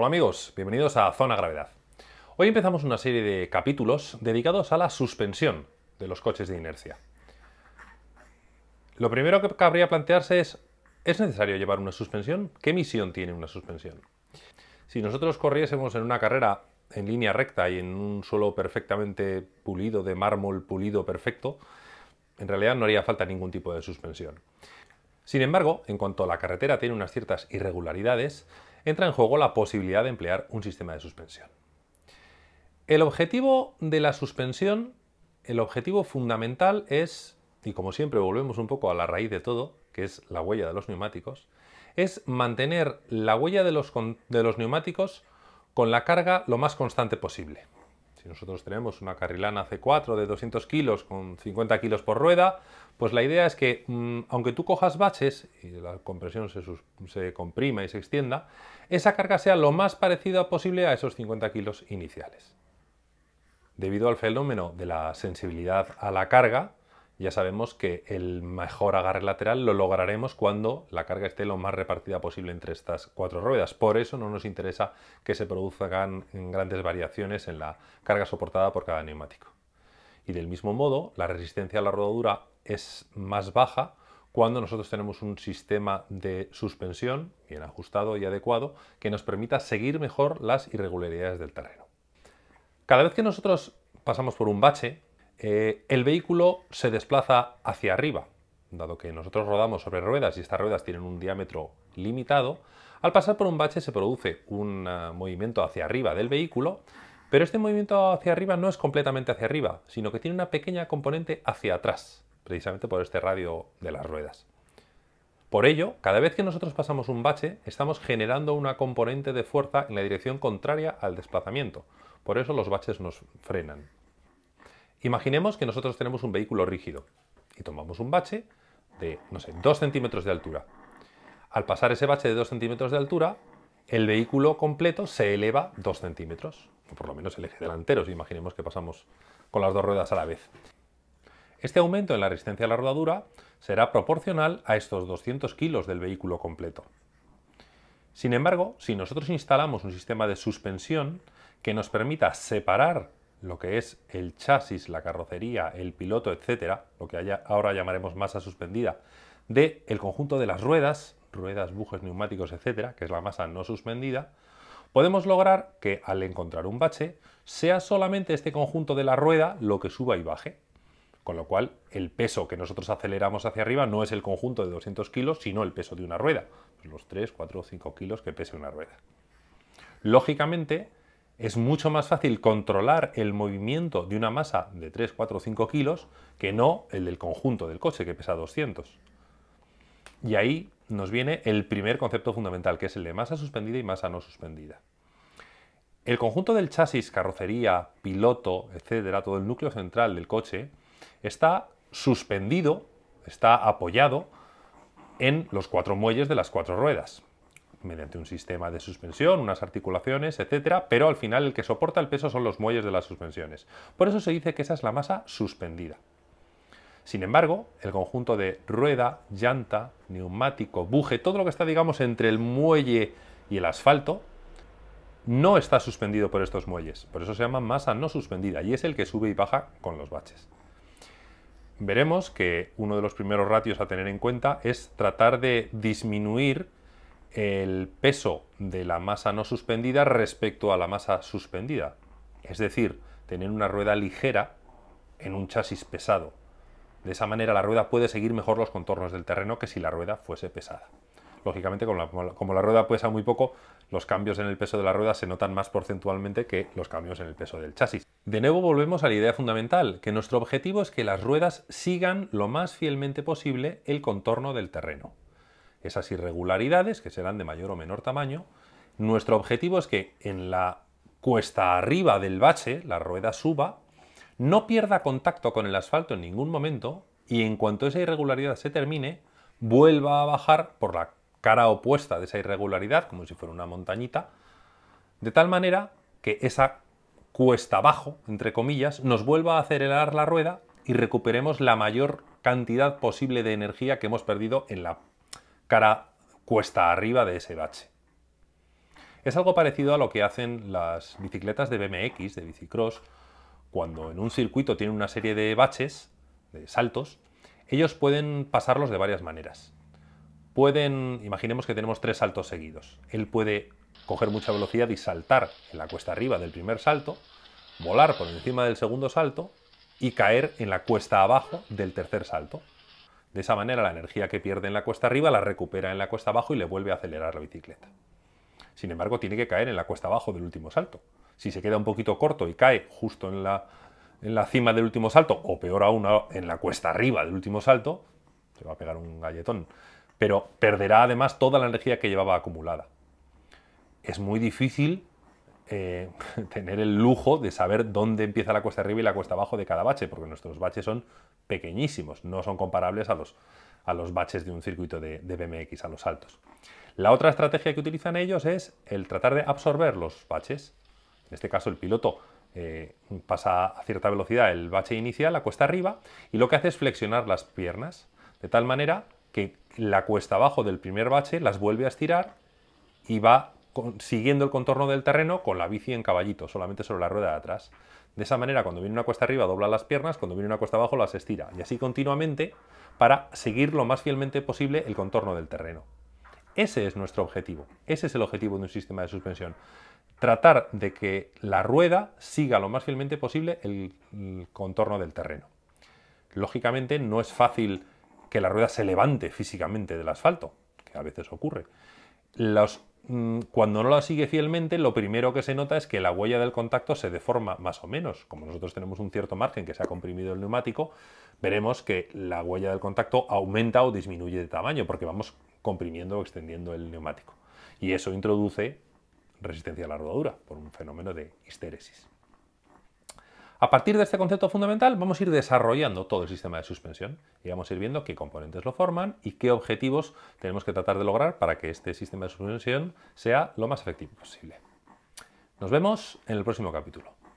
Hola amigos, bienvenidos a Zona Gravedad. Hoy empezamos una serie de capítulos dedicados a la suspensión de los coches de inercia. Lo primero que cabría plantearse es, ¿es necesario llevar una suspensión? ¿Qué misión tiene una suspensión? Si nosotros corriésemos en una carrera en línea recta y en un suelo perfectamente pulido, de mármol pulido perfecto, en realidad no haría falta ningún tipo de suspensión. Sin embargo, en cuanto a la carretera tiene unas ciertas irregularidades, entra en juego la posibilidad de emplear un sistema de suspensión. El objetivo de la suspensión, el objetivo fundamental es, y como siempre volvemos un poco a la raíz de todo, que es la huella de los neumáticos, es mantener la huella de los, neumáticos con la carga lo más constante posible nosotros tenemos una carrilana C4 de 200 kilos con 50 kilos por rueda, pues la idea es que, mm, aunque tú cojas baches y la compresión se, se, comprima y se extienda, esa carga sea lo más parecida posible a esos 50 kilos iniciales. Debido al fenómeno de la sensibilidad a la carga, ya sabemos que el mejor agarre lateral lo lograremos cuando la carga esté lo más repartida posible entre estas cuatro ruedas. Por eso no nos interesa que se produzcan grandes variaciones en la carga soportada por cada neumático. Y del mismo modo, la resistencia a la rodadura es más baja cuando nosotros tenemos un sistema de suspensión bien ajustado y adecuado que nos permita seguir mejor las irregularidades del terreno. Cada vez que nosotros pasamos por un bache, eh, el vehículo se desplaza hacia arriba. Dado que nosotros rodamos sobre ruedas y estas ruedas tienen un diámetro limitado, al pasar por un bache se produce un ah, movimiento hacia arriba del vehículo, pero este movimiento hacia arriba no es completamente hacia arriba, sino que tiene una pequeña componente hacia atrás, precisamente por este radio de las ruedas. Por ello, cada vez que nosotros pasamos un bache, estamos generando una componente de fuerza en la dirección contraria al desplazamiento. Por eso los baches nos frenan. Imaginemos que nosotros tenemos un vehículo rígido y tomamos un bache de, no sé, 2 centímetros de altura. Al pasar ese bache de 2 centímetros de altura, el vehículo completo se eleva 2 centímetros, o por lo menos el eje delantero, si imaginemos que pasamos con las dos ruedas a la vez. Este aumento en la resistencia a la rodadura será proporcional a estos 200 kilos del vehículo completo. Sin embargo, si nosotros instalamos un sistema de suspensión que nos permita separar lo que es el chasis, la carrocería, el piloto, etcétera, lo que ahora llamaremos masa suspendida, del el conjunto de las ruedas, ruedas, bujes, neumáticos, etcétera, que es la masa no suspendida, podemos lograr que al encontrar un bache sea solamente este conjunto de la rueda lo que suba y baje. Con lo cual, el peso que nosotros aceleramos hacia arriba no es el conjunto de 200 kilos, sino el peso de una rueda. Pues los 3, 4 o 5 kilos que pese una rueda. Lógicamente, es mucho más fácil controlar el movimiento de una masa de 3, 4 o 5 kilos que no el del conjunto del coche, que pesa 200. Y ahí nos viene el primer concepto fundamental, que es el de masa suspendida y masa no suspendida. El conjunto del chasis, carrocería, piloto, etcétera, todo el núcleo central del coche, está suspendido, está apoyado en los cuatro muelles de las cuatro ruedas mediante un sistema de suspensión, unas articulaciones, etcétera, pero al final el que soporta el peso son los muelles de las suspensiones. Por eso se dice que esa es la masa suspendida. Sin embargo, el conjunto de rueda, llanta, neumático, buje, todo lo que está, digamos, entre el muelle y el asfalto, no está suspendido por estos muelles. Por eso se llama masa no suspendida y es el que sube y baja con los baches. Veremos que uno de los primeros ratios a tener en cuenta es tratar de disminuir el peso de la masa no suspendida respecto a la masa suspendida. Es decir, tener una rueda ligera en un chasis pesado. De esa manera la rueda puede seguir mejor los contornos del terreno que si la rueda fuese pesada. Lógicamente, como la, rueda pesa muy poco, los cambios en el peso de la rueda se notan más porcentualmente que los cambios en el peso del chasis. De nuevo volvemos a la idea fundamental, que nuestro objetivo es que las ruedas sigan lo más fielmente posible el contorno del terreno esas irregularidades, que serán de mayor o menor tamaño. Nuestro objetivo es que en la cuesta arriba del bache la rueda suba, no pierda contacto con el asfalto en ningún momento y en cuanto esa irregularidad se termine, vuelva a bajar por la cara opuesta de esa irregularidad, como si fuera una montañita, de tal manera que esa cuesta abajo, entre comillas, nos vuelva a acelerar la rueda y recuperemos la mayor cantidad posible de energía que hemos perdido en la cara cuesta arriba de ese bache. Es algo parecido a lo que hacen las bicicletas de BMX, de bicicross, cuando en un circuito tienen una serie de baches, de saltos, ellos pueden pasarlos de varias maneras. Pueden, imaginemos que tenemos tres saltos seguidos. Él puede coger mucha velocidad y saltar en la cuesta arriba del primer salto, volar por encima del segundo salto y caer en la cuesta abajo del tercer salto. De esa manera la energía que pierde en la cuesta arriba la recupera en la cuesta abajo y le vuelve a acelerar la bicicleta. Sin embargo, tiene que caer en la cuesta abajo del último salto. Si se queda un poquito corto y cae justo en la, en la cima del último salto, o peor aún, en la cuesta arriba del último salto, se va a pegar un galletón, pero perderá además toda la energía que llevaba acumulada. Es muy difícil eh, tener el lujo de saber dónde empieza la cuesta arriba y la cuesta abajo de cada bache, porque nuestros baches son pequeñísimos, no son comparables a los, a los baches de un circuito de, BMX, a los altos. La otra estrategia que utilizan ellos es el tratar de absorber los baches. En este caso el piloto eh, pasa a cierta velocidad el bache inicial, la cuesta arriba, y lo que hace es flexionar las piernas, de tal manera que la cuesta abajo del primer bache las vuelve a estirar y va siguiendo el contorno del terreno con la bici en caballito, solamente sobre la rueda de atrás. De esa manera, cuando viene una cuesta arriba, dobla las piernas, cuando viene una cuesta abajo, las estira. Y así continuamente para seguir lo más fielmente posible el contorno del terreno. Ese es nuestro objetivo. Ese es el objetivo de un sistema de suspensión. Tratar de que la rueda siga lo más fielmente posible el, el contorno del terreno. Lógicamente, no es fácil que la rueda se levante físicamente del asfalto, que a veces ocurre. Los Mm, cuando no la sigue fielmente, lo primero que se nota es que la huella del contacto se deforma más o menos. Como nosotros tenemos un cierto margen que se ha comprimido el neumático, veremos que la huella del contacto aumenta o disminuye de tamaño porque vamos comprimiendo o extendiendo el neumático. Y eso introduce resistencia a la rodadura por un fenómeno de histéresis. A partir de este concepto fundamental vamos a ir desarrollando todo el sistema de suspensión y vamos a ir viendo qué componentes lo forman y qué objetivos tenemos que tratar de lograr para que este sistema de suspensión sea lo más efectivo posible. Nos vemos en el próximo capítulo.